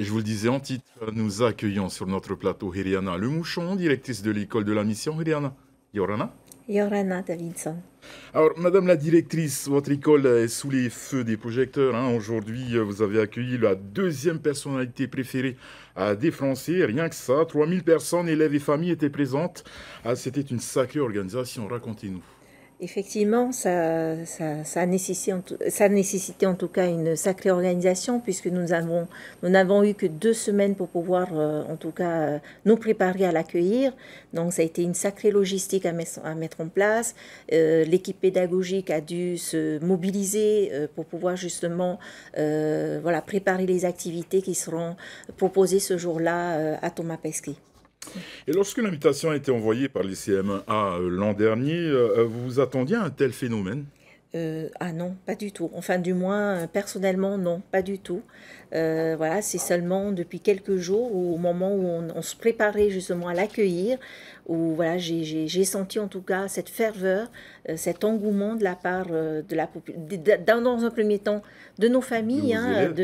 Et je vous le disais en titre, nous accueillons sur notre plateau Hiriana Le Mouchon, directrice de l'école de la mission. Hiriana, Yorana Yorana Davidson. Alors, Madame la directrice, votre école est sous les feux des projecteurs. Hein. Aujourd'hui, vous avez accueilli la deuxième personnalité préférée à des Français. Rien que ça, 3000 personnes, élèves et familles étaient présentes. Ah, c'était une sacrée organisation, racontez-nous. Effectivement, ça, ça, ça, en tout cas une sacrée organisation puisque nous n'avons eu que deux semaines pour pouvoir euh, en tout cas euh, nous préparer à l'accueillir. Donc ça a été une sacrée logistique à mettre, en place. Euh, l'équipe pédagogique a dû se mobiliser pour pouvoir justement préparer les activités qui seront proposées ce jour-là à Thomas Pesquet. Et lorsque l'invitation a été envoyée par les à euh, l'an dernier, euh, euh, vous vous attendiez à un tel phénomène ah non, pas du tout. Enfin, du moins, personnellement, non, pas du tout. voilà, c'est seulement depuis quelques jours, au moment où on se préparait justement à l'accueillir, où voilà, j'ai senti en tout cas cette ferveur, euh, cet engouement de la part euh, de la population, dans un premier temps de nos familles, de, nos hein, élèves,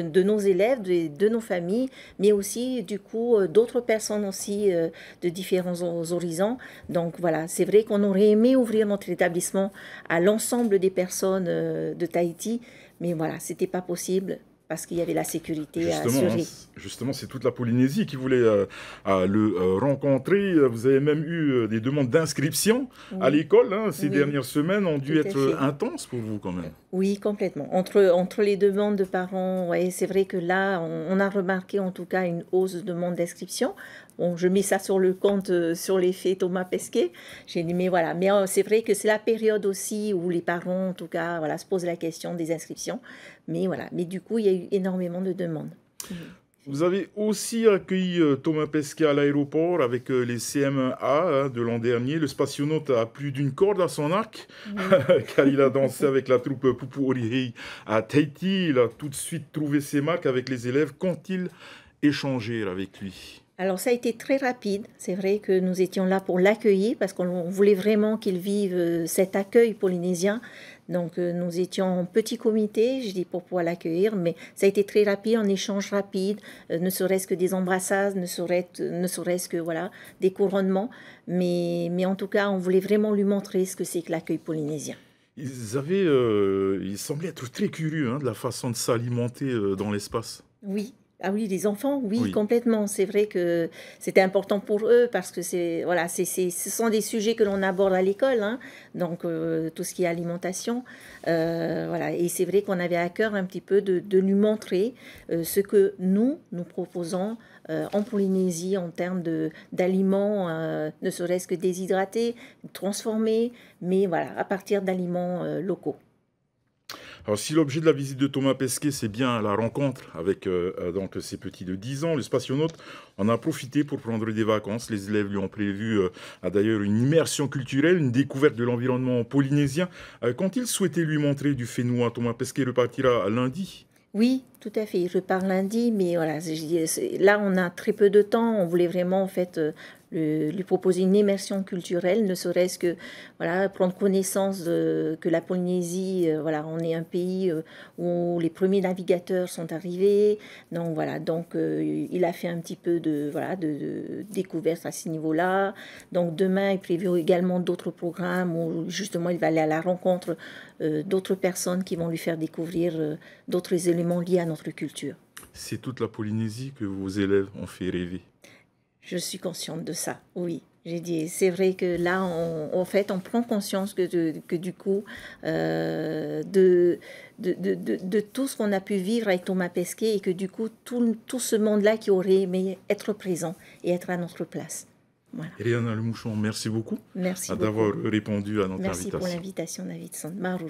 de, nos de nos familles, mais aussi du coup euh, d'autres personnes aussi de différents horizons. Donc voilà, c'est vrai qu'on aurait aimé ouvrir notre établissement à l'ensemble des personnes de Tahiti, mais voilà, c'était pas possible parce qu'il y avait la sécurité justement, à hein, assurer. Justement, c'est toute la Polynésie qui voulait euh, le euh, rencontrer. Vous avez même eu euh, des demandes d'inscription à l'école. Hein, ces dernières semaines ont dû être intenses pour vous quand même. Oui, complètement. Entre, entre les demandes de parents, c'est vrai que là, on, a remarqué en tout cas une hausse de demandes d'inscription. Bon, je mets ça sur le compte, euh, sur sur l'effet Thomas Pesquet. J'ai mais voilà, mais euh, c'est vrai que c'est la période aussi où les parents, en tout cas, voilà, se posent la question des inscriptions. Mais voilà, mais du coup, il y a eu énormément de demandes. Vous avez aussi accueilli euh, Thomas Pesquet à l'aéroport avec les CM1A hein, de l'an dernier. Le spationaute a plus d'une corde à son arc, car il a dansé avec la troupe Poupou Orihei à Tahiti. Il a tout de suite trouvé ses marques avec les élèves quand ils échangèrent avec lui. Alors ça a été très rapide. C'est vrai que nous étions là pour l'accueillir parce qu'on voulait vraiment qu'il vive euh, cet accueil polynésien. Donc euh, nous étions en petit comité, je dis pour pouvoir l'accueillir, mais ça a été très rapide, en échange rapide, euh, ne serait-ce que des embrassades, ne serait-ce que voilà des couronnements, mais en tout cas on voulait vraiment lui montrer ce que c'est que l'accueil polynésien. Ils avaient, ils semblaient être très curieux hein, de la façon de s'alimenter dans l'espace. Oui, ah oui, les enfants, oui, complètement. C'est vrai que c'était important pour eux parce que c'est voilà, c'est ce sont des sujets que l'on aborde à l'école, hein. donc euh, tout ce qui est alimentation, euh, voilà. Et c'est vrai qu'on avait à cœur un petit peu de, de lui montrer euh, ce que nous nous proposons en Polynésie en termes de d'aliments, ne serait-ce que déshydratés, transformés, mais voilà, à partir d'aliments locaux. Alors, si l'objet de la visite de Thomas Pesquet, c'est bien la rencontre avec euh, euh, donc, ces petits de 10 ans, le spationaute en a profité pour prendre des vacances. Les élèves lui ont prévu euh, d'ailleurs une immersion culturelle, une découverte de l'environnement polynésien. quand il souhaitait lui montrer du fénois, Thomas Pesquet repartira lundi. Oui, tout à fait. Je repart lundi, mais voilà, là, on a très peu de temps. On voulait vraiment, en fait, euh, lui proposer une immersion culturelle, ne serait-ce que voilà, prendre connaissance de, que la Polynésie, euh, voilà, on est un pays euh, où les premiers navigateurs sont arrivés. Donc voilà, donc il a fait un petit peu de voilà de, découverte à ce niveau-là. Donc demain il prévoit également d'autres programmes où justement il va aller à la rencontre d'autres personnes qui vont lui faire découvrir d'autres éléments liés à nos culture. C'est toute la Polynésie que vos élèves ont fait rêver. Je suis consciente de ça, oui. J'ai dit, c'est vrai que là, on, en fait, on prend conscience que, du coup, euh, de, tout ce qu'on a pu vivre avec Thomas Pesquet et que du coup, tout, tout ce monde-là qui aurait aimé être présent et être à notre place. Voilà. Rihanna Le Mouchon, merci beaucoup merci d'avoir répondu à notre invitation. Merci pour l'invitation, David Sand.